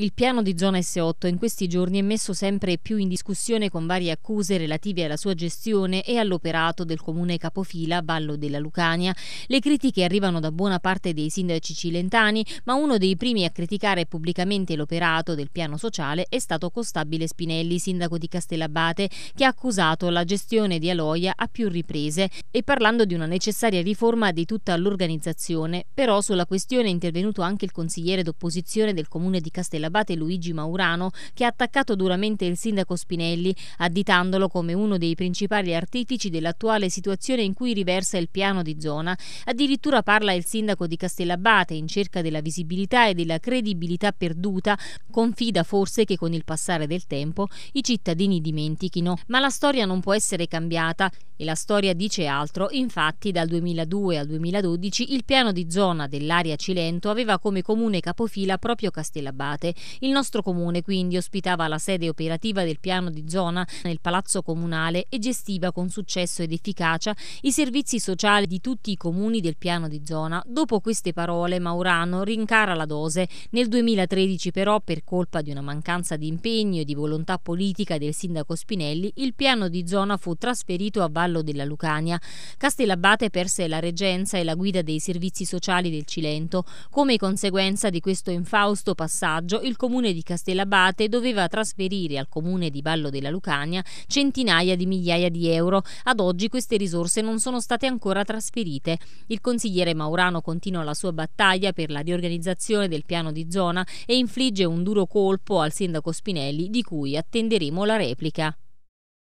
Il piano di zona S8 in questi giorni è messo sempre più in discussione con varie accuse relative alla sua gestione e all'operato del comune capofila Vallo della Lucania. Le critiche arrivano da buona parte dei sindaci cilentani, ma uno dei primi a criticare pubblicamente l'operato del piano sociale è stato Costabile Spinelli, sindaco di Castellabate, che ha accusato la gestione di Aloia a più riprese e parlando di una necessaria riforma di tutta l'organizzazione. Però sulla questione è intervenuto anche il consigliere d'opposizione del comune di Castellabate l'abate Luigi Maurano che ha attaccato duramente il sindaco Spinelli, additandolo come uno dei principali artifici dell'attuale situazione in cui riversa il piano di zona. Addirittura parla il sindaco di Castellabate in cerca della visibilità e della credibilità perduta, confida forse che con il passare del tempo i cittadini dimentichino. Ma la storia non può essere cambiata e la storia dice altro, infatti dal 2002 al 2012 il piano di zona dell'area Cilento aveva come comune capofila proprio Castellabate il nostro comune quindi ospitava la sede operativa del piano di zona nel Palazzo Comunale e gestiva con successo ed efficacia i servizi sociali di tutti i comuni del piano di zona. Dopo queste parole Maurano rincara la dose. Nel 2013 però, per colpa di una mancanza di impegno e di volontà politica del sindaco Spinelli, il piano di zona fu trasferito a Vallo della Lucania. Castellabate perse la reggenza e la guida dei servizi sociali del Cilento. Come conseguenza di questo infausto passaggio, maggio il comune di Castellabate doveva trasferire al comune di Vallo della Lucania centinaia di migliaia di euro. Ad oggi queste risorse non sono state ancora trasferite. Il consigliere Maurano continua la sua battaglia per la riorganizzazione del piano di zona e infligge un duro colpo al sindaco Spinelli di cui attenderemo la replica.